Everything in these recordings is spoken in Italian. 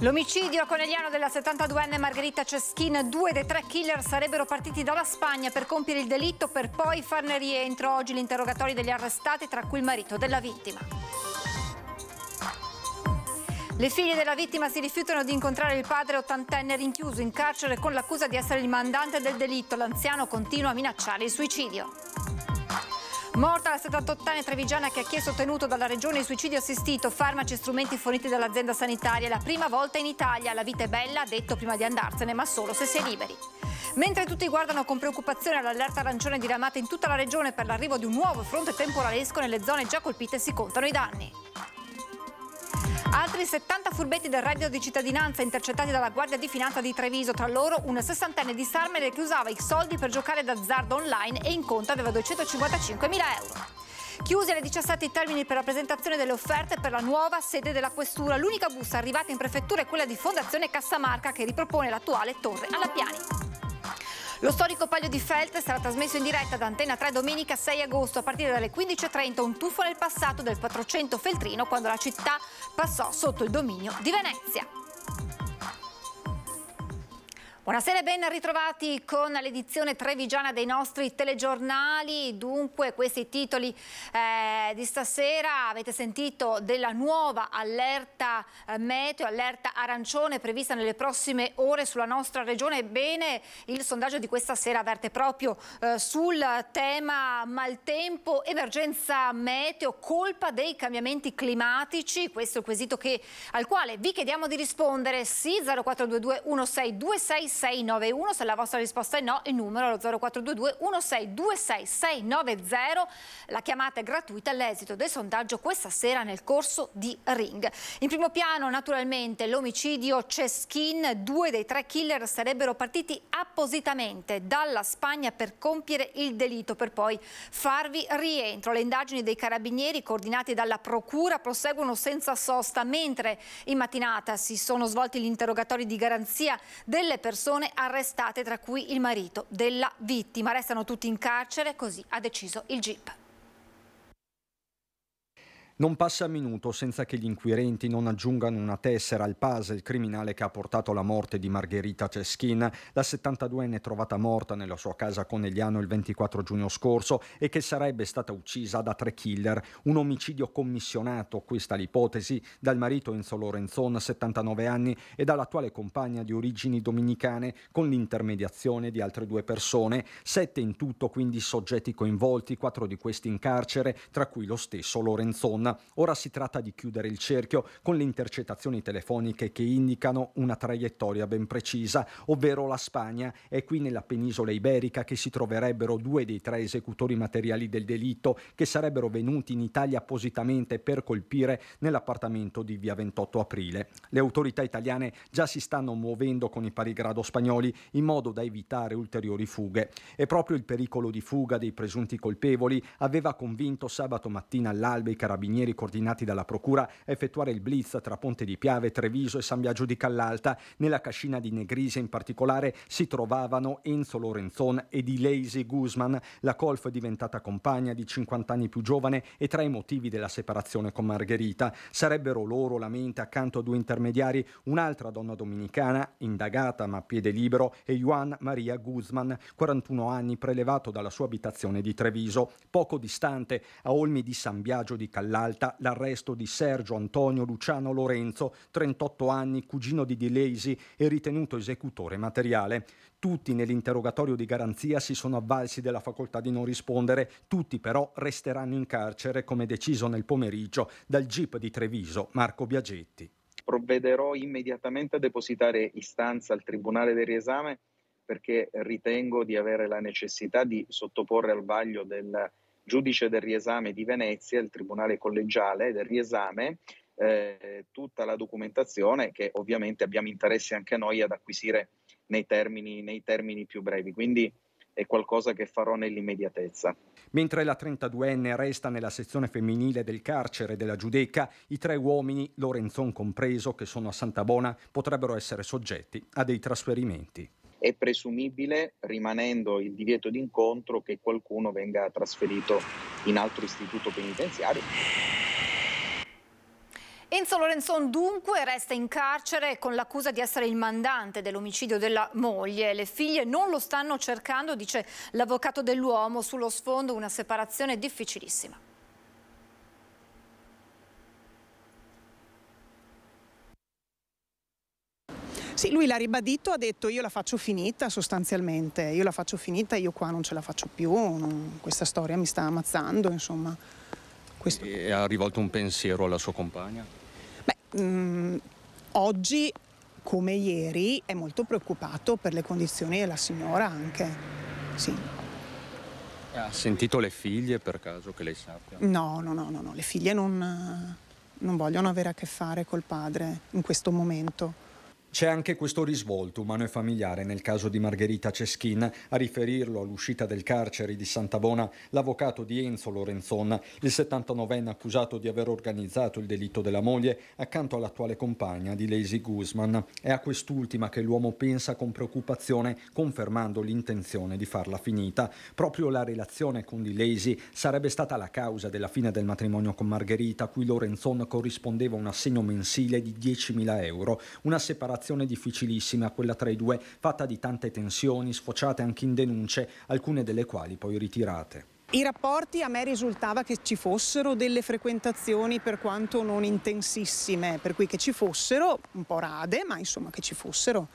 L'omicidio a Conegliano della 72enne Margherita Ceschin, due dei tre killer sarebbero partiti dalla Spagna per compiere il delitto per poi farne rientro. Oggi l'interrogatorio degli arrestati, tra cui il marito della vittima. Le figlie della vittima si rifiutano di incontrare il padre ottantenne rinchiuso in carcere con l'accusa di essere il mandante del delitto. L'anziano continua a minacciare il suicidio. Morta la 78enne trevigiana che ha chiesto ottenuto dalla regione il suicidio assistito, farmaci e strumenti forniti dall'azienda sanitaria. La prima volta in Italia. La vita è bella, ha detto prima di andarsene, ma solo se si è liberi. Mentre tutti guardano con preoccupazione all'allerta arancione diramata in tutta la regione per l'arrivo di un nuovo fronte temporalesco, nelle zone già colpite si contano i danni. Altri 70 furbetti del reddito di cittadinanza intercettati dalla Guardia di Finanza di Treviso, tra loro una sessantenne di Sarmele che usava i soldi per giocare d'azzardo online e in conto aveva 255.000 euro. Chiusi alle 17 i termini per la presentazione delle offerte per la nuova sede della Questura. L'unica busta arrivata in prefettura è quella di Fondazione Cassamarca che ripropone l'attuale torre alla Piani. Lo storico palio di Felt sarà trasmesso in diretta da Antena 3 domenica 6 agosto a partire dalle 15.30 un tuffo nel passato del 400 Feltrino quando la città passò sotto il dominio di Venezia. Buonasera e ben ritrovati con l'edizione trevigiana dei nostri telegiornali. Dunque questi titoli eh, di stasera avete sentito della nuova allerta eh, meteo, allerta arancione prevista nelle prossime ore sulla nostra regione. Ebbene il sondaggio di questa sera avverte proprio eh, sul tema maltempo, emergenza meteo, colpa dei cambiamenti climatici. Questo è il quesito che, al quale vi chiediamo di rispondere. Sì 0422 1626 691, se la vostra risposta è no, il numero è lo 0422 1626 690 la chiamata è gratuita, l'esito del sondaggio questa sera nel corso di Ring. In primo piano naturalmente l'omicidio Ceskin due dei tre killer sarebbero partiti appositamente dalla Spagna per compiere il delitto, per poi farvi rientro. Le indagini dei carabinieri coordinate dalla procura proseguono senza sosta, mentre in mattinata si sono svolti gli interrogatori di garanzia delle persone persone arrestate, tra cui il marito della vittima. Restano tutti in carcere, così ha deciso il GIP. Non passa minuto senza che gli inquirenti non aggiungano una tessera al puzzle criminale che ha portato alla morte di Margherita Ceschin, la 72enne trovata morta nella sua casa a Conegliano il 24 giugno scorso e che sarebbe stata uccisa da tre killer, un omicidio commissionato, questa l'ipotesi, dal marito Enzo Lorenzon, 79 anni, e dall'attuale compagna di origini dominicane con l'intermediazione di altre due persone, sette in tutto quindi soggetti coinvolti, quattro di questi in carcere, tra cui lo stesso Lorenzon donna. Ora si tratta di chiudere il cerchio con le intercettazioni telefoniche che indicano una traiettoria ben precisa, ovvero la Spagna. È qui nella penisola iberica che si troverebbero due dei tre esecutori materiali del delitto che sarebbero venuti in Italia appositamente per colpire nell'appartamento di via 28 aprile. Le autorità italiane già si stanno muovendo con i parigrado spagnoli in modo da evitare ulteriori fughe e proprio il pericolo di fuga dei presunti colpevoli aveva convinto sabato mattina all'alba i carabinieri carabinieri coordinati dalla Procura a effettuare il blitz tra Ponte di Piave, Treviso e San Biagio di Callalta. Nella cascina di Negrise in particolare si trovavano Enzo Lorenzon e di Lazy Guzman. La colf è diventata compagna di 50 anni più giovane e tra i motivi della separazione con Margherita sarebbero loro la mente accanto a due intermediari, un'altra donna dominicana indagata ma a piede libero e Juan Maria Guzman, 41 anni prelevato dalla sua abitazione di Treviso, poco distante a Olmi di San Biagio di Callalta Malta l'arresto di Sergio Antonio Luciano Lorenzo, 38 anni, cugino di Dilesi e ritenuto esecutore materiale. Tutti nell'interrogatorio di garanzia si sono avvalsi della facoltà di non rispondere, tutti però resteranno in carcere come deciso nel pomeriggio dal GIP di Treviso Marco Biagetti. Provvederò immediatamente a depositare istanza al Tribunale del riesame perché ritengo di avere la necessità di sottoporre al vaglio del giudice del riesame di Venezia, il tribunale collegiale del riesame, eh, tutta la documentazione che ovviamente abbiamo interesse anche noi ad acquisire nei termini, nei termini più brevi. Quindi è qualcosa che farò nell'immediatezza. Mentre la 32enne resta nella sezione femminile del carcere della Giudecca, i tre uomini, Lorenzon compreso, che sono a Santa Bona, potrebbero essere soggetti a dei trasferimenti è presumibile, rimanendo il divieto d'incontro, che qualcuno venga trasferito in altro istituto penitenziario. Enzo Lorenzon dunque resta in carcere con l'accusa di essere il mandante dell'omicidio della moglie. Le figlie non lo stanno cercando, dice l'avvocato dell'uomo, sullo sfondo una separazione difficilissima. Sì, lui l'ha ribadito, ha detto io la faccio finita sostanzialmente, io la faccio finita, io qua non ce la faccio più, non, questa storia mi sta ammazzando, insomma. Questo... E ha rivolto un pensiero alla sua compagna? Beh, mh, mm, oggi come ieri è molto preoccupato per le condizioni della signora anche, sì. Ha sentito le figlie per caso che lei sappia? No, no, no, no, no. le figlie non, non vogliono avere a che fare col padre in questo momento. C'è anche questo risvolto umano e familiare nel caso di Margherita Ceschin. A riferirlo all'uscita del carcere di Santabona, l'avvocato di Enzo Lorenzon, il 79enne accusato di aver organizzato il delitto della moglie, accanto all'attuale compagna di Lazy Guzman. È a quest'ultima che l'uomo pensa con preoccupazione, confermando l'intenzione di farla finita. Proprio la relazione con di Lazy sarebbe stata la causa della fine del matrimonio con Margherita, a cui Lorenzon corrispondeva un assegno mensile di 10.000 euro, una separazione relazione difficilissima, quella tra i due, fatta di tante tensioni, sfociate anche in denunce, alcune delle quali poi ritirate. I rapporti a me risultava che ci fossero delle frequentazioni per quanto non intensissime, per cui che ci fossero, un po' rade, ma insomma che ci fossero.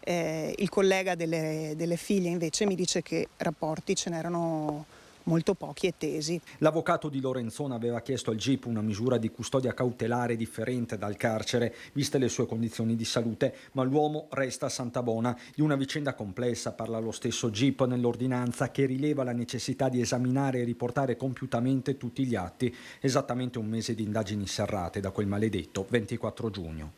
Eh, il collega delle, delle figlie invece mi dice che rapporti ce n'erano molto pochi e tesi. L'avvocato di Lorenzona aveva chiesto al GIP una misura di custodia cautelare differente dal carcere, viste le sue condizioni di salute, ma l'uomo resta a Santa Bona. Di una vicenda complessa parla lo stesso GIP nell'ordinanza che rileva la necessità di esaminare e riportare compiutamente tutti gli atti, esattamente un mese di indagini serrate da quel maledetto 24 giugno.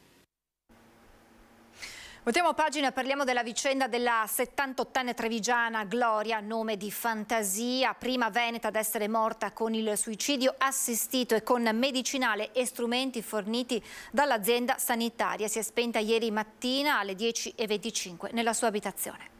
Votiamo pagina, parliamo della vicenda della 78enne trevigiana Gloria, nome di fantasia, prima veneta ad essere morta con il suicidio assistito e con medicinale e strumenti forniti dall'azienda sanitaria. Si è spenta ieri mattina alle 10.25 nella sua abitazione.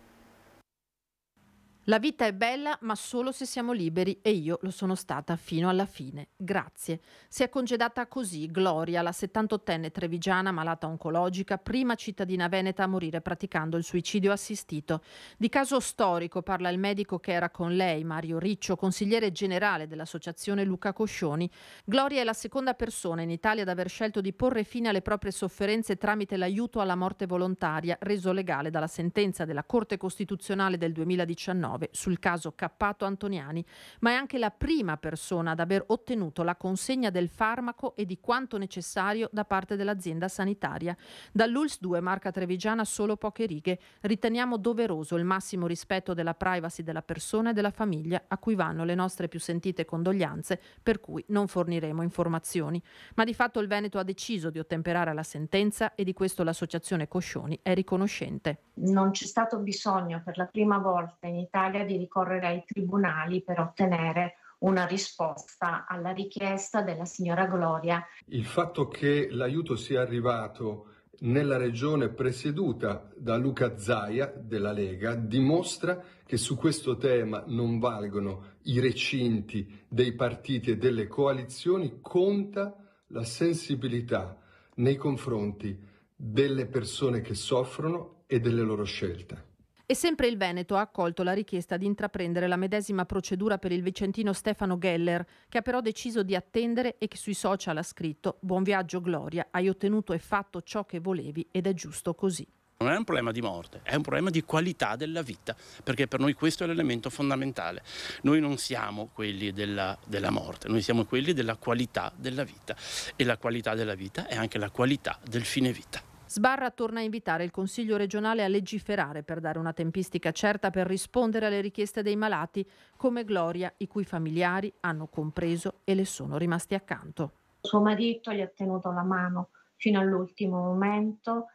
La vita è bella, ma solo se siamo liberi e io lo sono stata fino alla fine. Grazie. Si è congedata così Gloria, la 78enne trevigiana malata oncologica, prima cittadina veneta a morire praticando il suicidio assistito. Di caso storico parla il medico che era con lei, Mario Riccio, consigliere generale dell'associazione Luca Coscioni. Gloria è la seconda persona in Italia ad aver scelto di porre fine alle proprie sofferenze tramite l'aiuto alla morte volontaria, reso legale dalla sentenza della Corte Costituzionale del 2019 sul caso Cappato Antoniani, ma è anche la prima persona ad aver ottenuto la consegna del farmaco e di quanto necessario da parte dell'azienda sanitaria. Dall'ULS 2 Marca Trevigiana solo poche righe. Riteniamo doveroso il massimo rispetto della privacy della persona e della famiglia a cui vanno le nostre più sentite condoglianze, per cui non forniremo informazioni. Ma di fatto il Veneto ha deciso di ottemperare alla sentenza e di questo l'associazione Coscioni è riconoscente. Non c'è stato bisogno per la prima volta in Italia Italia di ricorrere ai tribunali per ottenere una risposta alla richiesta della signora Gloria. Il fatto che l'aiuto sia arrivato nella regione presieduta da Luca Zaia della Lega dimostra che su questo tema non valgono i recinti dei partiti e delle coalizioni, conta la sensibilità nei confronti delle persone che soffrono e delle loro scelte. E sempre il Veneto ha accolto la richiesta di intraprendere la medesima procedura per il vicentino Stefano Geller, che ha però deciso di attendere e che sui social ha scritto Buon viaggio Gloria, hai ottenuto e fatto ciò che volevi ed è giusto così. Non è un problema di morte, è un problema di qualità della vita, perché per noi questo è l'elemento fondamentale. Noi non siamo quelli della, della, morte, noi siamo quelli della qualità della vita e la qualità della vita è anche la qualità del fine vita. Sbarra torna a invitare il Consiglio regionale a legiferare per dare una tempistica certa per rispondere alle richieste dei malati come Gloria, i cui familiari hanno compreso e le sono rimasti accanto. Suo marito gli ha tenuto la mano fino all'ultimo momento,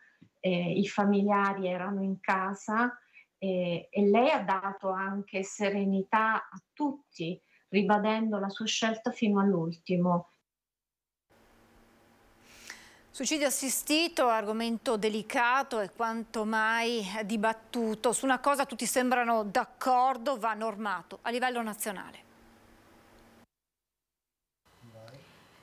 eh, i familiari erano in casa eh, e lei ha dato anche serenità a tutti, ribadendo la sua scelta fino all'ultimo. Suicidio assistito, argomento delicato e quanto mai dibattuto. Su una cosa tutti sembrano d'accordo, va normato a livello nazionale.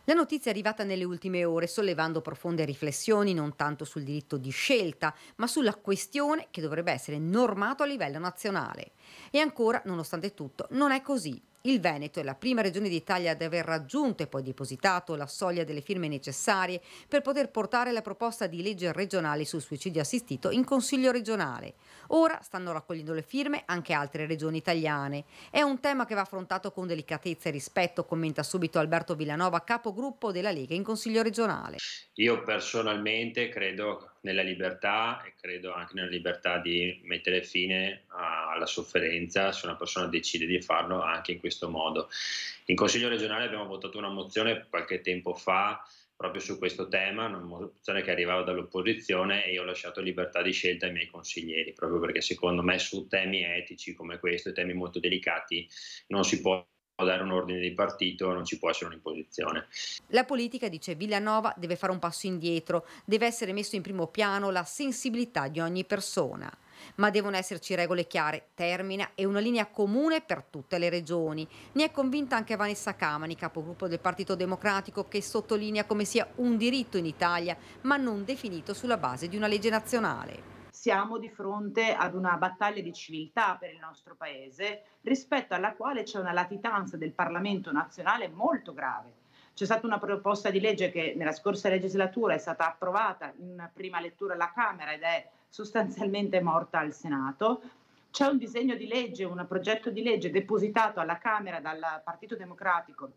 La notizia è arrivata nelle ultime ore, sollevando profonde riflessioni non tanto sul diritto di scelta, ma sulla questione che dovrebbe essere normato a livello nazionale. E ancora, nonostante tutto, non è così. Il Veneto è la prima regione d'Italia ad aver raggiunto e poi depositato la soglia delle firme necessarie per poter portare la proposta di legge regionale sul suicidio assistito in Consiglio regionale. Ora stanno raccogliendo le firme anche altre regioni italiane. È un tema che va affrontato con delicatezza e rispetto, commenta subito Alberto Villanova, capogruppo della Lega in Consiglio regionale. Io personalmente credo nella libertà e credo anche nella libertà di mettere fine alla sofferenza se una persona decide di farlo anche in questo modo. In Consiglio regionale abbiamo votato una mozione qualche tempo fa proprio su questo tema, una mozione che arrivava dall'opposizione e io ho lasciato libertà di scelta ai miei consiglieri, proprio perché secondo me su temi etici come questo, temi molto delicati, non si può dare un ordine di partito, non ci può essere un'imposizione. La politica, dice Villanova, deve fare un passo indietro, deve essere messo in primo piano la sensibilità di ogni persona. Ma devono esserci regole chiare, termina e una linea comune per tutte le regioni. Ne è convinta anche Vanessa Camani, capogruppo del Partito Democratico, che sottolinea come sia un diritto in Italia, ma non definito sulla base di una legge nazionale siamo di fronte ad una battaglia di civiltà per il nostro Paese, rispetto alla quale c'è una latitanza del Parlamento nazionale molto grave. C'è stata una proposta di legge che nella scorsa legislatura è stata approvata in prima lettura alla Camera ed è sostanzialmente morta al Senato. C'è un disegno di legge, un progetto di legge depositato alla Camera dal Partito Democratico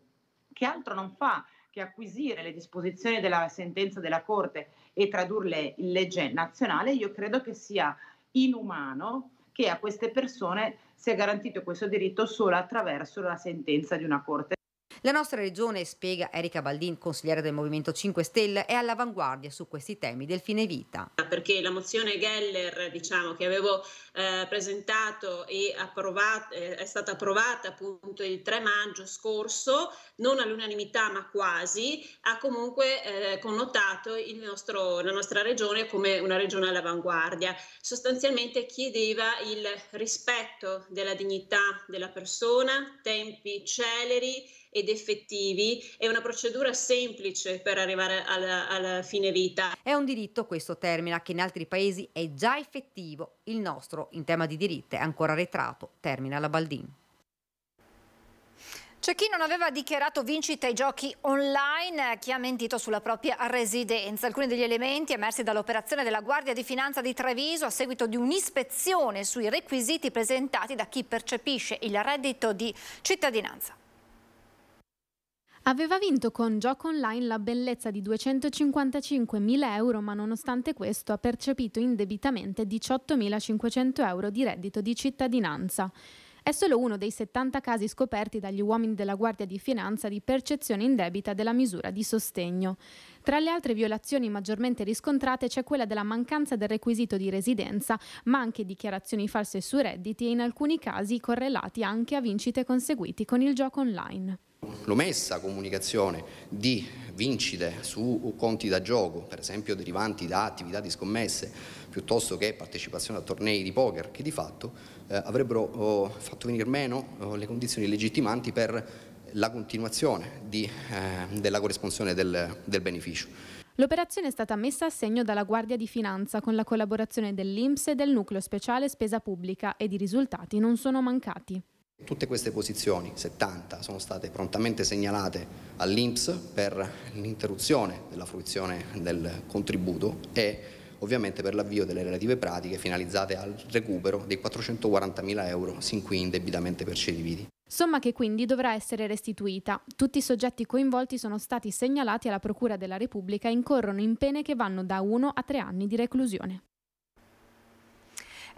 che altro non fa che acquisire le disposizioni della sentenza della Corte e tradurle in legge nazionale, io credo che sia inumano che a queste persone sia garantito questo diritto solo attraverso la sentenza di una Corte. La nostra regione, spiega Erika Baldin, consigliera del Movimento 5 Stelle, è all'avanguardia su questi temi del fine vita. Perché la mozione Geller, diciamo, che avevo eh, presentato e approvato, eh, è stata approvata appunto il 3 maggio scorso, non all'unanimità ma quasi, ha comunque eh, connotato nostro, la nostra regione come una regione all'avanguardia. Sostanzialmente chiedeva il rispetto della dignità della persona, tempi celeri, ed effettivi è una procedura semplice per arrivare alla, alla fine vita. È un diritto questo termina che in altri paesi è già effettivo, il nostro in tema di diritti è ancora arretrato, termina la Baldin. C'è chi non aveva dichiarato vincita ai giochi online, chi ha mentito sulla propria residenza. Alcuni degli elementi emersi dall'operazione della Guardia di Finanza di Treviso a seguito di un'ispezione sui requisiti presentati da chi percepisce il reddito di cittadinanza. Aveva vinto con Gioco Online la bellezza di 255.000 euro, ma nonostante questo ha percepito indebitamente 18.500 euro di reddito di cittadinanza. È solo uno dei 70 casi scoperti dagli uomini della Guardia di Finanza di percezione indebita della misura di sostegno. Tra le altre violazioni maggiormente riscontrate c'è quella della mancanza del requisito di residenza, ma anche dichiarazioni false su redditi e in alcuni casi correlati anche a vincite conseguiti con il gioco online l'omessa comunicazione di vincite su conti da gioco, per esempio derivanti da attività di scommesse, piuttosto che partecipazione a tornei di poker, che di fatto eh, avrebbero oh, fatto venire meno oh, le condizioni legittimanti per la continuazione di, eh, della corrisponzione del, del beneficio. L'operazione è stata messa a segno dalla Guardia di Finanza con la collaborazione dell'Inps e del Nucleo Speciale Spesa Pubblica ed i risultati non sono mancati. Tutte queste posizioni, 70, sono state prontamente segnalate all'INPS per l'interruzione della fruizione del contributo e ovviamente per l'avvio delle relative pratiche finalizzate al recupero dei 440.000 euro sin qui indebitamente percepiti. Somma che quindi dovrà essere restituita. Tutti i soggetti coinvolti sono stati segnalati alla Procura della Repubblica e incorrono in pene che vanno da 1 a 3 anni di reclusione.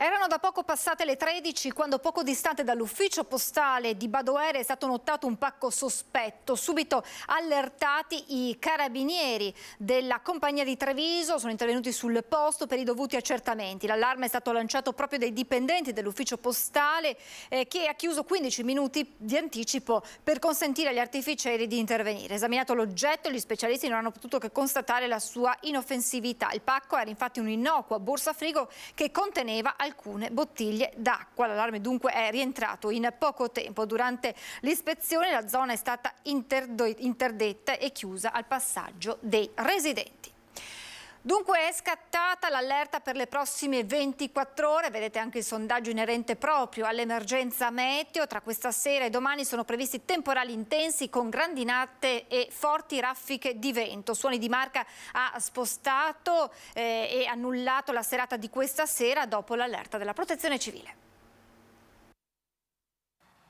Erano da poco passate le 13 quando poco distante dall'ufficio postale di Badoere è stato notato un pacco sospetto. Subito allertati i carabinieri della compagnia di Treviso, sono intervenuti sul posto per i dovuti accertamenti. L'allarme è stato lanciato proprio dai dipendenti dell'ufficio postale eh, che ha chiuso 15 minuti di anticipo per consentire agli artificieri di intervenire. Esaminato l'oggetto, gli specialisti non hanno potuto che constatare la sua inoffensività. Il pacco era infatti un'innocua borsa frigo che conteneva alcuni alcune bottiglie d'acqua. L'allarme dunque è rientrato in poco tempo. Durante l'ispezione la zona è stata interdetta e chiusa al passaggio dei residenti. Dunque è scattata l'allerta per le prossime 24 ore, vedete anche il sondaggio inerente proprio all'emergenza meteo. Tra questa sera e domani sono previsti temporali intensi con grandinate e forti raffiche di vento. Suoni di Marca ha spostato eh, e annullato la serata di questa sera dopo l'allerta della protezione civile.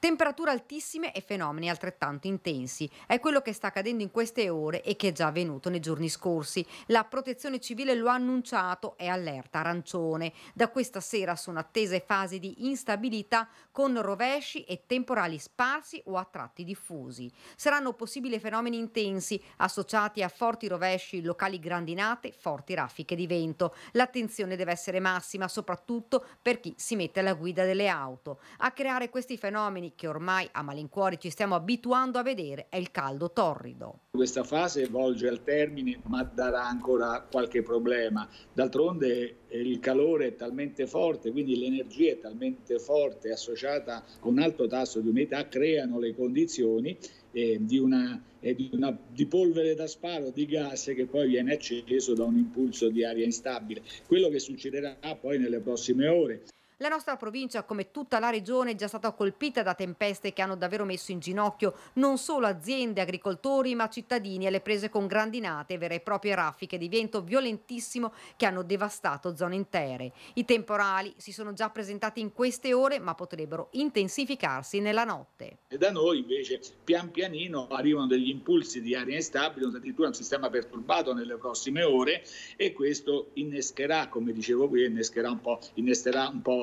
Temperature altissime e fenomeni altrettanto intensi. È quello che sta accadendo in queste ore e che è già avvenuto nei giorni scorsi. La protezione civile lo ha annunciato, è allerta arancione. Da questa sera sono attese fasi di instabilità con rovesci e temporali sparsi o a tratti diffusi. Saranno possibili fenomeni intensi associati a forti rovesci, locali grandinate, forti raffiche di vento. L'attenzione deve essere massima soprattutto per chi si mette alla guida delle auto. A creare questi fenomeni anni che ormai a malincuore ci stiamo abituando a vedere è il caldo torrido. Questa fase volge al termine ma darà ancora qualche problema. D'altronde eh, il calore è talmente forte, quindi l'energia è talmente forte associata con un alto tasso di umidità creano le condizioni eh, di, una, eh, di, una, di, polvere da sparo, di gas che poi viene acceso da un impulso di aria instabile. Quello che succederà poi nelle prossime ore. La nostra provincia, come tutta la regione, è già stata colpita da tempeste che hanno davvero messo in ginocchio non solo aziende, agricoltori, ma cittadini alle prese con grandinate, vere e proprie raffiche di vento violentissimo che hanno devastato zone intere. I temporali si sono già presentati in queste ore, ma potrebbero intensificarsi nella notte. E da noi invece pian pianino arrivano degli impulsi di aria instabile, addirittura un sistema perturbato nelle prossime ore e questo innescherà, come dicevo qui, innescherà un po', innescherà un po'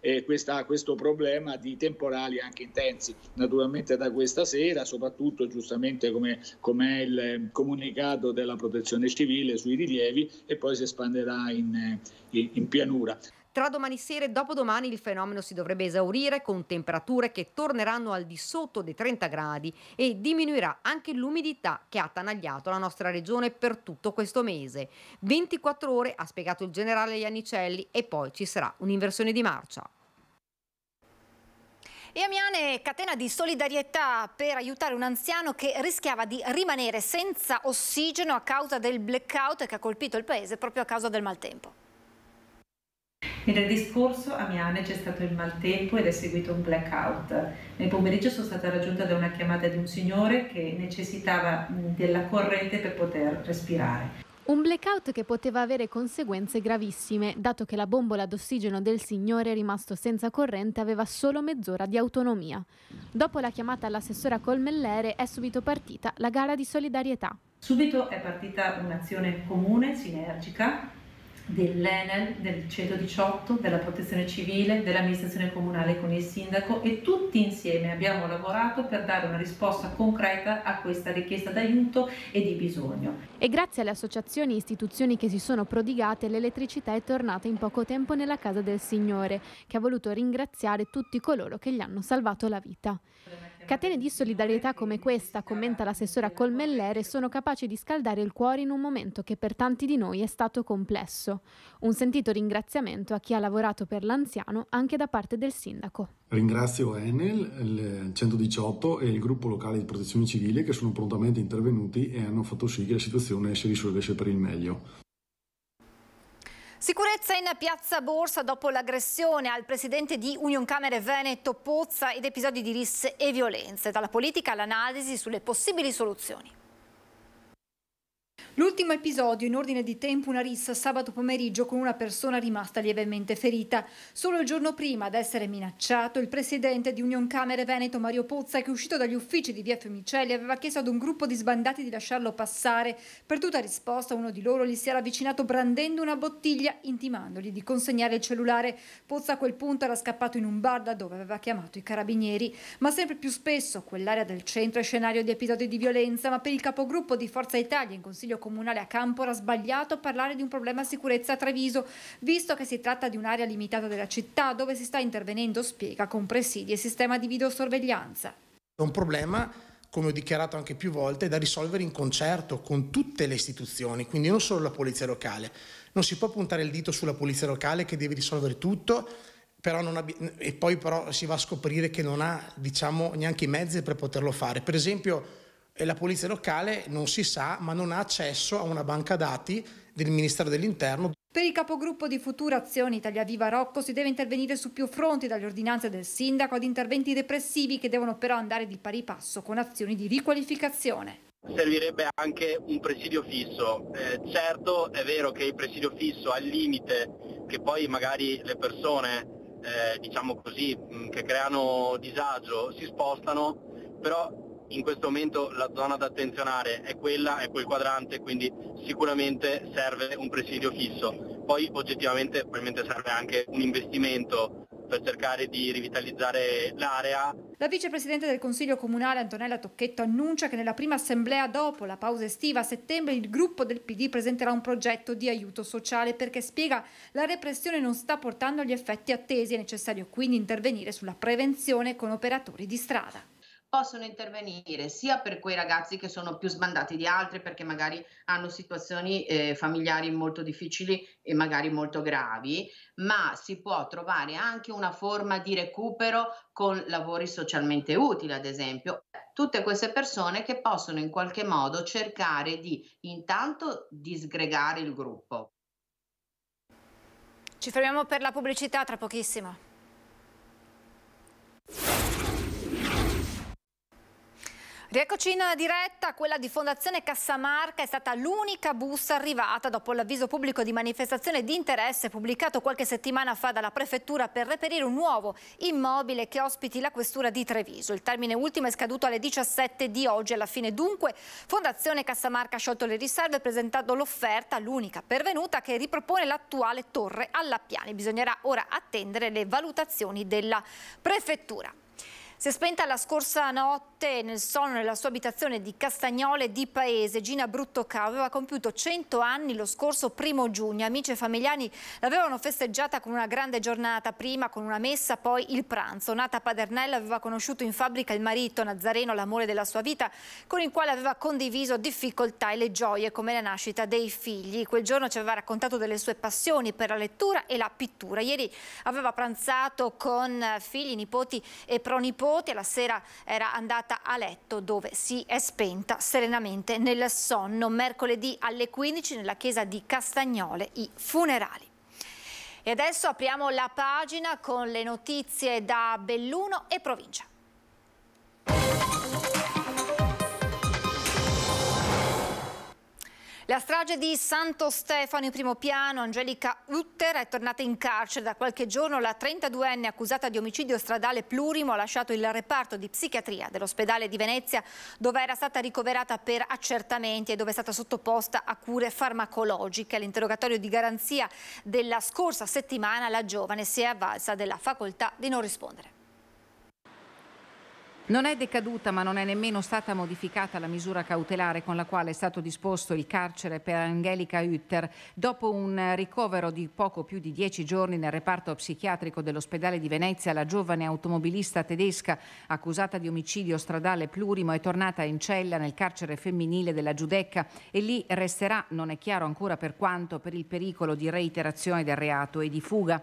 eh, questa, questo problema di temporali anche intensi. Naturalmente da questa sera, soprattutto giustamente come, come è il ehm, comunicato della protezione civile sui rilievi e poi si espanderà in, eh, in, in pianura. Tra domani sera e dopodomani il fenomeno si dovrebbe esaurire con temperature che torneranno al di sotto dei 30 gradi e diminuirà anche l'umidità che ha attanagliato la nostra regione per tutto questo mese. 24 ore, ha spiegato il generale Iannicelli, e poi ci sarà un'inversione di marcia. E Amiane, catena di solidarietà per aiutare un anziano che rischiava di rimanere senza ossigeno a causa del blackout che ha colpito il paese proprio a causa del maltempo. Venerdì scorso a Miane c'è stato il maltempo ed è seguito un blackout. Nel pomeriggio sono stata raggiunta da una chiamata di un signore che necessitava della corrente per poter respirare. Un blackout che poteva avere conseguenze gravissime, dato che la bombola d'ossigeno del signore rimasto senza corrente aveva solo mezz'ora di autonomia. Dopo la chiamata all'assessora Colmellere è subito partita la gara di solidarietà. Subito è partita un'azione comune, sinergica, dell'Enel, del 118, della Protezione Civile, dell'amministrazione comunale con il sindaco e tutti insieme abbiamo lavorato per dare una risposta concreta a questa richiesta d'aiuto e di bisogno. E grazie alle associazioni e istituzioni che si sono prodigate, l'elettricità è tornata in poco tempo nella casa del Signore, che ha voluto ringraziare tutti coloro che gli hanno salvato la vita. Catene di solidarietà come questa, commenta l'assessora Colmellere, sono capaci di scaldare il cuore in un momento che per tanti di noi è stato complesso. Un sentito ringraziamento a chi ha lavorato per l'anziano anche da parte del sindaco. Ringrazio Enel, il 118 e il gruppo locale di protezione civile che sono prontamente intervenuti e hanno fatto sì che la situazione si risolvesse per il meglio. Sicurezza in piazza Borsa dopo l'aggressione al presidente di Union Camere Veneto Pozza ed episodi di risse e violenze. Dalla politica all'analisi sulle possibili soluzioni. L'ultimo episodio, in ordine di tempo, una rissa sabato pomeriggio con una persona rimasta lievemente ferita. Solo il giorno prima ad essere minacciato, il presidente di Union Camere Veneto Mario Pozza, che è uscito dagli uffici di via Fiumicelli, aveva chiesto ad un gruppo di sbandati di lasciarlo passare. Per tutta risposta uno di loro gli si era avvicinato brandendo una bottiglia, intimandogli di consegnare il cellulare. Pozza a quel punto era scappato in un bar da dove aveva chiamato i carabinieri. Ma sempre più spesso quell'area del centro è scenario di episodi di violenza, ma per il capogruppo di Forza Italia in Consiglio comunale a Campora sbagliato parlare di un problema sicurezza a Treviso, visto che si tratta di un'area limitata della città dove si sta intervenendo, spiega, con presidi e sistema di videosorveglianza. È un problema come ho dichiarato anche più volte, da risolvere in concerto con tutte le istituzioni, quindi non solo la polizia locale. Non si può puntare il dito sulla polizia locale che deve risolvere tutto Però non ha, e poi però si va a scoprire che non ha diciamo, neanche i mezzi per poterlo fare. Per esempio la polizia locale non si sa, ma non ha accesso a una banca dati del Ministero dell'Interno. Per il capogruppo di Futura Azioni Italia Viva Rocco si deve intervenire su più fronti, dalle ordinanze del sindaco ad interventi repressivi che devono però andare di pari passo con azioni di riqualificazione. Servirebbe anche un presidio fisso. Eh, certo è vero che il presidio fisso ha il limite che poi magari le persone eh, diciamo così, che creano disagio si spostano, però in questo momento la zona da attenzionare è quella, è quel quadrante, quindi sicuramente serve un presidio fisso. Poi oggettivamente probabilmente serve anche un investimento per cercare di rivitalizzare l'area. La vicepresidente del Consiglio Comunale Antonella Tocchetto annuncia che nella prima assemblea dopo la pausa estiva a settembre il gruppo del PD presenterà un progetto di aiuto sociale perché spiega la repressione non sta portando gli effetti attesi, è necessario quindi intervenire sulla prevenzione con operatori di strada possono intervenire sia per quei ragazzi che sono più sbandati di altri perché magari hanno situazioni eh, familiari molto difficili e magari molto gravi, ma si può trovare anche una forma di recupero con lavori socialmente utili, ad esempio. Tutte queste persone che possono in qualche modo cercare di intanto disgregare il gruppo. Ci fermiamo per la pubblicità tra pochissimo. Rieccoci in diretta, quella di Fondazione Cassamarca è stata l'unica busta arrivata dopo l'avviso pubblico di manifestazione di interesse pubblicato qualche settimana fa dalla Prefettura per reperire un nuovo immobile che ospiti la Questura di Treviso. Il termine ultimo è scaduto alle 17 di oggi, alla fine dunque Fondazione Cassamarca ha sciolto le riserve e presentato l'offerta, l'unica pervenuta, che ripropone l'attuale torre alla Piani. Bisognerà ora attendere le valutazioni della Prefettura. Si è spenta la scorsa notte nel sonno nella sua abitazione di Castagnole di Paese. Gina Bruttocao aveva compiuto 100 anni lo scorso primo giugno. Amici e familiari l'avevano festeggiata con una grande giornata, prima con una messa, poi il pranzo. Nata a Padernella aveva conosciuto in fabbrica il marito Nazareno, l'amore della sua vita, con il quale aveva condiviso difficoltà e le gioie come la nascita dei figli. Quel giorno ci aveva raccontato delle sue passioni per la lettura e la pittura. Ieri aveva pranzato con figli, nipoti e pronipoti voti e la sera era andata a letto dove si è spenta serenamente nel sonno. Mercoledì alle 15 nella chiesa di Castagnole i funerali. E adesso apriamo la pagina con le notizie da Belluno e provincia. La strage di Santo Stefano in primo piano, Angelica Utter è tornata in carcere. Da qualche giorno la 32enne accusata di omicidio stradale plurimo ha lasciato il reparto di psichiatria dell'ospedale di Venezia dove era stata ricoverata per accertamenti e dove è stata sottoposta a cure farmacologiche. All'interrogatorio di garanzia della scorsa settimana la giovane si è avvalsa della facoltà di non rispondere. Non è decaduta ma non è nemmeno stata modificata la misura cautelare con la quale è stato disposto il carcere per Angelica Hütter dopo un ricovero di poco più di dieci giorni nel reparto psichiatrico dell'ospedale di Venezia. La giovane automobilista tedesca accusata di omicidio stradale plurimo è tornata in cella nel carcere femminile della Giudecca e lì resterà, non è chiaro ancora per quanto, per il pericolo di reiterazione del reato e di fuga.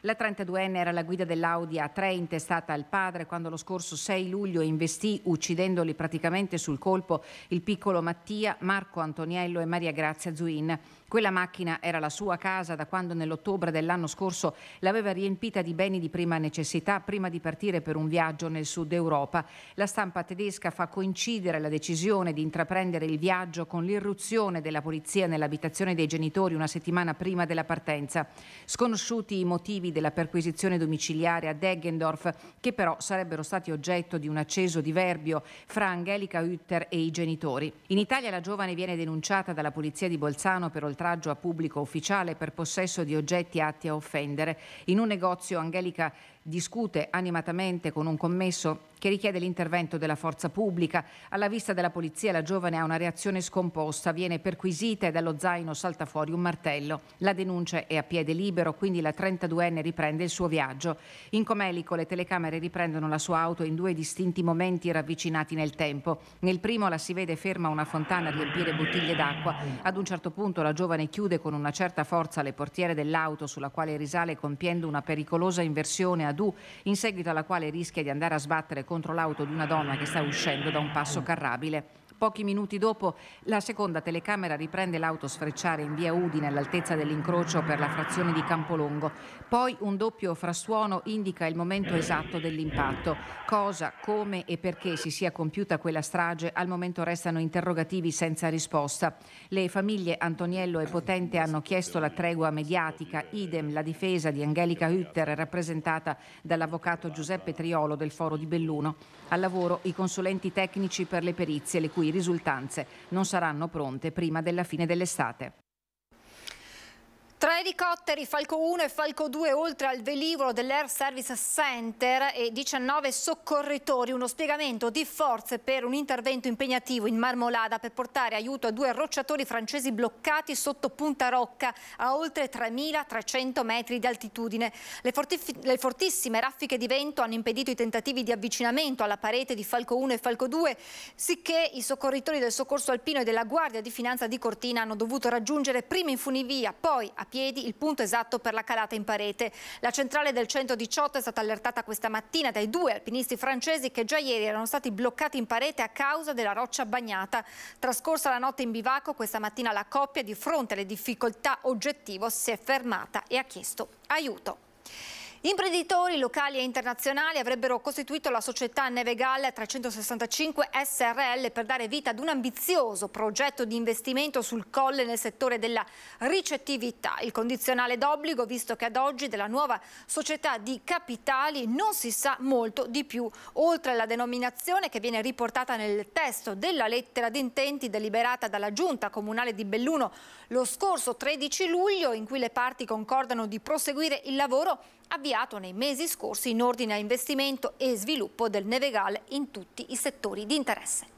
La 32enne era la guida dell'Audi A3 intestata al padre quando lo scorso 6 luglio investì, uccidendoli praticamente sul colpo, il piccolo Mattia, Marco Antoniello e Maria Grazia Zuin. Quella macchina era la sua casa da quando nell'ottobre dell'anno scorso l'aveva riempita di beni di prima necessità prima di partire per un viaggio nel sud Europa. La stampa tedesca fa coincidere la decisione di intraprendere il viaggio con l'irruzione della polizia nell'abitazione dei genitori una settimana prima della partenza. Sconosciuti i motivi della perquisizione domiciliare a Deggendorf, che però sarebbero stati oggetto di un acceso diverbio fra Angelica Hütter e i genitori. In Italia la giovane viene denunciata dalla polizia di Bolzano per oltraggio a pubblico ufficiale per possesso di oggetti atti a offendere in un negozio Angelica discute animatamente con un commesso che richiede l'intervento della forza pubblica. Alla vista della polizia la giovane ha una reazione scomposta, viene perquisita e dallo zaino salta fuori un martello. La denuncia è a piede libero, quindi la 32enne riprende il suo viaggio. In Comelico le telecamere riprendono la sua auto in due distinti momenti ravvicinati nel tempo. Nel primo la si vede ferma a una fontana a riempire bottiglie d'acqua. Ad un certo punto la giovane chiude con una certa forza le portiere dell'auto sulla quale risale compiendo una pericolosa inversione a Nadu, in seguito alla quale rischia di andare a sbattere contro l'auto di una donna che sta uscendo da un passo carrabile Pochi minuti dopo la seconda telecamera riprende l'auto sfrecciare in via Udine all'altezza dell'incrocio per la frazione di Campolongo. Poi un doppio frasuono indica il momento esatto dell'impatto. Cosa, come e perché si sia compiuta quella strage al momento restano interrogativi senza risposta. Le famiglie Antoniello e Potente hanno chiesto la tregua mediatica, idem la difesa di Angelica Hütter rappresentata dall'avvocato Giuseppe Triolo del Foro di Belluno. Al lavoro i consulenti tecnici per le perizie, le cui risultanze non saranno pronte prima della fine dell'estate. Tre elicotteri Falco 1 e Falco 2 oltre al velivolo dell'Air Service Center e 19 soccorritori, uno spiegamento di forze per un intervento impegnativo in Marmolada per portare aiuto a due rocciatori francesi bloccati sotto Punta Rocca a oltre 3.300 metri di altitudine. Le, le fortissime raffiche di vento hanno impedito i tentativi di avvicinamento alla parete di Falco 1 e Falco 2, sicché i soccorritori del soccorso alpino e della Guardia di Finanza di Cortina hanno dovuto raggiungere prima in funivia, poi a Piazza piedi il punto esatto per la calata in parete. La centrale del 118 è stata allertata questa mattina dai due alpinisti francesi che già ieri erano stati bloccati in parete a causa della roccia bagnata. Trascorsa la notte in bivacco, questa mattina la coppia di fronte alle difficoltà oggettivo si è fermata e ha chiesto aiuto. Imprenditori locali e internazionali avrebbero costituito la società Nevegal 365 SRL per dare vita ad un ambizioso progetto di investimento sul colle nel settore della ricettività. Il condizionale d'obbligo, visto che ad oggi della nuova società di capitali non si sa molto di più, oltre alla denominazione che viene riportata nel testo della lettera d'intenti deliberata dalla Giunta Comunale di Belluno lo scorso 13 luglio, in cui le parti concordano di proseguire il lavoro avviato nei mesi scorsi in ordine a investimento e sviluppo del Nevegal in tutti i settori di interesse.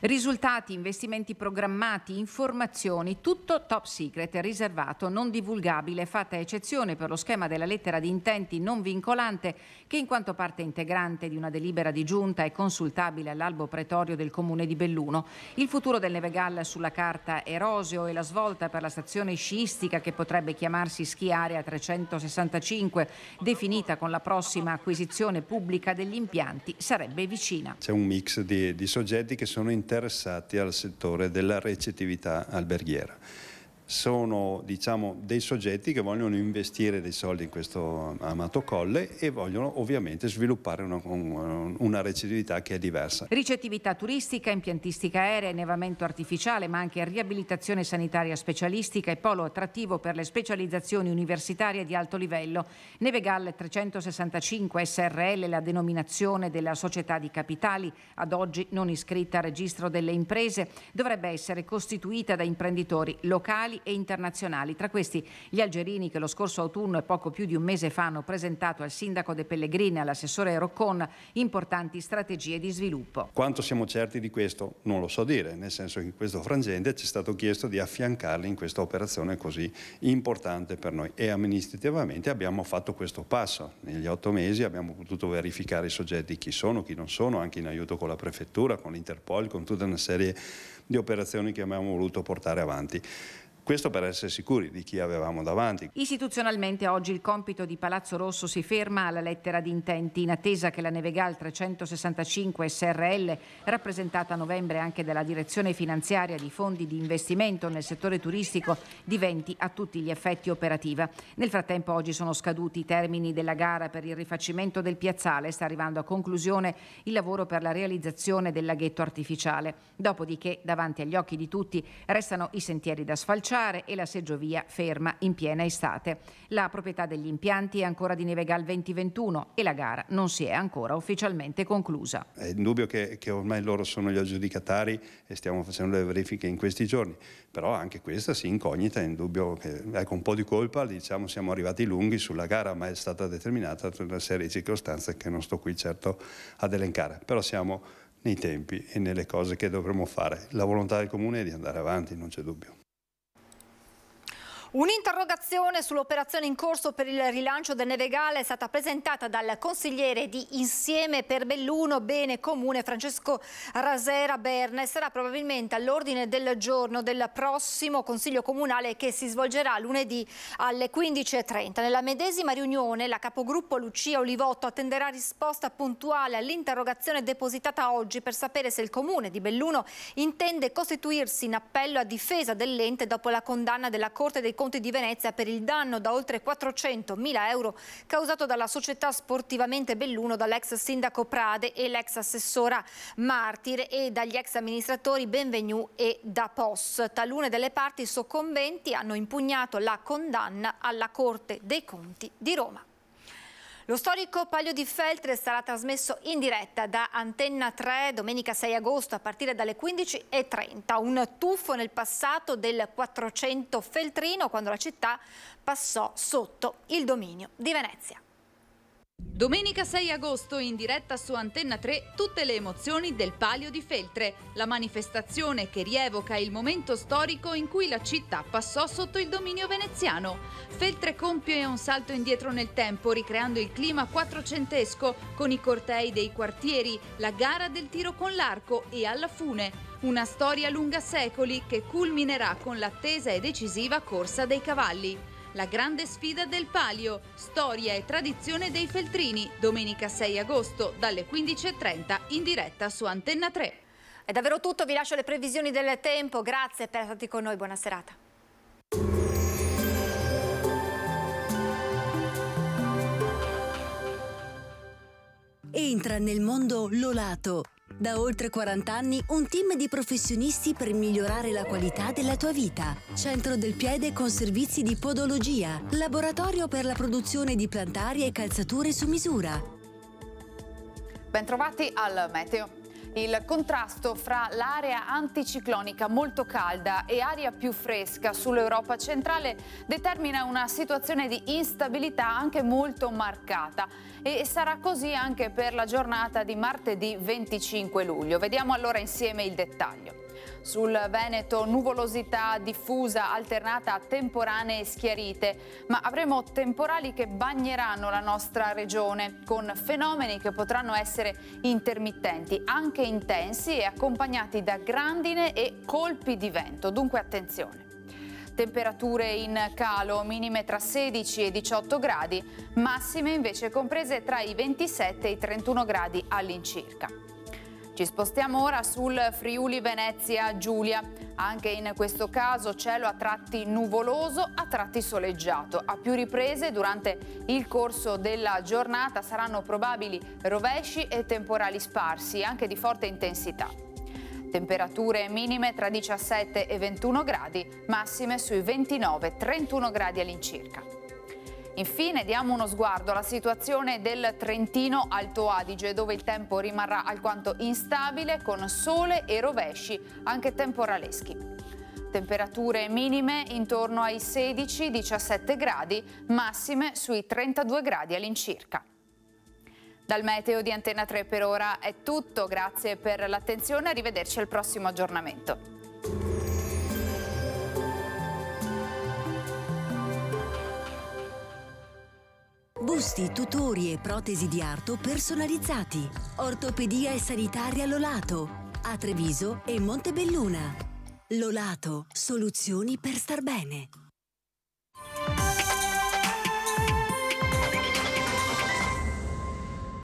Risultati, investimenti programmati, informazioni, tutto top secret, riservato, non divulgabile, fatta eccezione per lo schema della lettera di intenti non vincolante che in quanto parte integrante di una delibera di giunta è consultabile all'albo pretorio del comune di Belluno. Il futuro del Nevegal sulla carta eroseo e la svolta per la stazione sciistica che potrebbe chiamarsi Ski Area 365, definita con la prossima acquisizione pubblica degli impianti, sarebbe vicina. C'è un mix di, di soggetti che sono interessati al settore della recettività alberghiera sono diciamo, dei soggetti che vogliono investire dei soldi in questo amato colle e vogliono ovviamente sviluppare una, una recettività che è diversa. Ricettività turistica, impiantistica aerea, innevamento artificiale, ma anche riabilitazione sanitaria specialistica e polo attrattivo per le specializzazioni universitarie di alto livello. Nevegal 365 SRL, la denominazione della società di capitali, ad oggi non iscritta al registro delle imprese, dovrebbe essere costituita da imprenditori locali e internazionali. Tra questi gli algerini che lo scorso autunno e poco più di un mese fa hanno presentato al sindaco De Pellegrini e all'assessore Roccon importanti strategie di sviluppo. Quanto siamo certi di questo non lo so dire, nel senso che in questo frangente ci è stato chiesto di affiancarli in questa operazione così importante per noi e amministrativamente abbiamo fatto questo passo. Negli otto mesi abbiamo potuto verificare i soggetti chi sono, chi non sono, anche in aiuto con la prefettura, con l'Interpol, con tutta una serie di operazioni che abbiamo voluto portare avanti. Questo per essere sicuri di chi avevamo davanti. Istituzionalmente oggi il compito di Palazzo Rosso si ferma alla lettera di intenti, in attesa che la Nevegal 365 SRL, rappresentata a novembre anche dalla direzione finanziaria di fondi di investimento nel settore turistico, diventi a tutti gli effetti operativa. Nel frattempo oggi sono scaduti i termini della gara per il rifacimento del piazzale, sta arrivando a conclusione il lavoro per la realizzazione del laghetto artificiale. Dopodiché, davanti agli occhi di tutti, restano i sentieri da sfalciare ghiacciare e la seggiovia ferma in piena estate. La proprietà degli impianti è ancora di Nevegal 2021 e la gara non si è ancora ufficialmente conclusa. È indubbio che, che ormai loro sono gli aggiudicatari e stiamo facendo le verifiche in questi giorni, però anche questa si incognita, è indubbio che ecco, un po' di colpa, diciamo siamo arrivati lunghi sulla gara, ma è stata determinata da una serie di circostanze che non sto qui certo ad elencare, però siamo nei tempi e nelle cose che dovremmo fare. La volontà del comune è di andare avanti, non c'è dubbio. Un'interrogazione sull'operazione in corso per il rilancio del Nevegale è stata presentata dal consigliere di Insieme per Belluno Bene Comune Francesco Rasera Berne. Sarà probabilmente all'ordine del giorno del prossimo Consiglio Comunale che si svolgerà lunedì alle 15.30. Nella medesima riunione la capogruppo Lucia Olivotto attenderà risposta puntuale all'interrogazione depositata oggi per sapere se il Comune di Belluno intende costituirsi in appello a difesa dell'ente dopo la condanna della Corte dei Conti Conte di Venezia per il danno da oltre 400 mila euro causato dalla società sportivamente Belluno dall'ex sindaco Prade e l'ex assessora Martire e dagli ex amministratori Benvenu e Dapos. Talune delle parti soccombenti hanno impugnato la condanna alla Corte dei Conti di Roma. Lo storico Palio di Feltre sarà trasmesso in diretta da Antenna 3 domenica 6 agosto a partire dalle 15.30. Un tuffo nel passato del 400 Feltrino quando la città passò sotto il dominio di Venezia. Domenica 6 agosto in diretta su Antenna 3 tutte le emozioni del Palio di Feltre, la manifestazione che rievoca il momento storico in cui la città passò sotto il dominio veneziano. Feltre compie un salto indietro nel tempo ricreando il clima quattrocentesco con i cortei dei quartieri, la gara del tiro con l'arco e alla fune. Una storia lunga secoli che culminerà con l'attesa e decisiva corsa dei cavalli. La grande sfida del palio, storia e tradizione dei feltrini, domenica 6 agosto dalle 15.30 in diretta su Antenna 3. È davvero tutto, vi lascio le previsioni del tempo, grazie per essere stati con noi, buona serata. Entra nel mondo Lolato da oltre 40 anni un team di professionisti per migliorare la qualità della tua vita. Centro del piede con servizi di podologia, laboratorio per la produzione di plantari e calzature su misura. Bentrovati al Meteo il contrasto fra l'area anticiclonica molto calda e aria più fresca sull'Europa centrale determina una situazione di instabilità anche molto marcata e sarà così anche per la giornata di martedì 25 luglio. Vediamo allora insieme il dettaglio. Sul Veneto nuvolosità diffusa alternata a temporanee schiarite, ma avremo temporali che bagneranno la nostra regione con fenomeni che potranno essere intermittenti, anche intensi e accompagnati da grandine e colpi di vento. Dunque attenzione. Temperature in calo, minime tra 16 e 18 gradi, massime invece comprese tra i 27 e i 31 gradi all'incirca. Ci spostiamo ora sul Friuli Venezia Giulia. Anche in questo caso cielo a tratti nuvoloso, a tratti soleggiato. A più riprese durante il corso della giornata saranno probabili rovesci e temporali sparsi, anche di forte intensità. Temperature minime tra 17 e 21 gradi, massime sui 29-31 gradi all'incirca. Infine diamo uno sguardo alla situazione del Trentino Alto Adige dove il tempo rimarrà alquanto instabile con sole e rovesci anche temporaleschi. Temperature minime intorno ai 16-17 gradi, massime sui 32 gradi all'incirca. Dal meteo di Antena 3 per ora è tutto, grazie per l'attenzione, arrivederci al prossimo aggiornamento. Busti, tutori e protesi di arto personalizzati. Ortopedia e sanitaria Lolato. A Treviso e Montebelluna. Lolato, soluzioni per star bene.